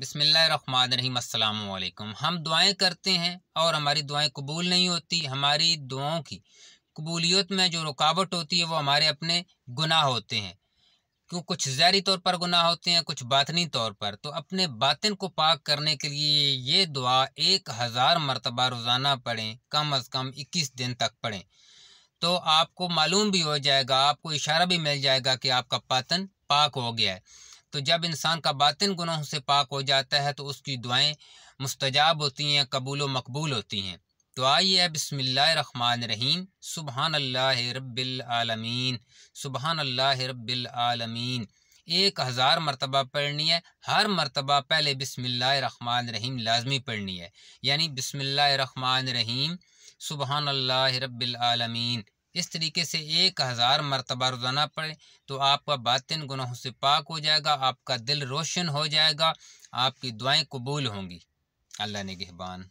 बिसमीम् अल्लाम हम दुआएं करते हैं और हमारी दुआएं कबूल नहीं होती हमारी दुआओं की कबूलियत में जो रुकावट होती है वो हमारे अपने गुनाह होते हैं क्यों कुछ जारी तौर पर गुनाह होते हैं कुछ बातनी तौर पर तो अपने बातिन को पाक करने के लिए ये दुआ एक हज़ार मरतबा रोज़ाना पढ़ें कम अज़ कम इक्कीस दिन तक पढ़ें तो आपको मालूम भी हो जाएगा आपको इशारा भी मिल जाएगा कि आपका पातन पाक हो गया है तो जब इंसान का बातिन गुनाहों से पाक हो जाता है तो उसकी दुआएं मुस्तजाब होती हैं कबूल व मकबूल होती हैं तो आइए बसमान रहीम सुबहान अल्लाह रबालमीन सुबहान अल्लाह रबालमीन एक हज़ार मरतबा पढ़नी है हर मरतबा पहले रहमान रहीम लाजमी पढ़नी है यानी रहमान रहीम सुबहान अल्लाह रबालमीन इस तरीके से एक हज़ार मरतबा रोज़ाना पढ़ें तो आपका बातिन गुनाहों से पाक हो जाएगा आपका दिल रोशन हो जाएगा आपकी दुआएं कबूल होंगी अल्लाह ने गहबान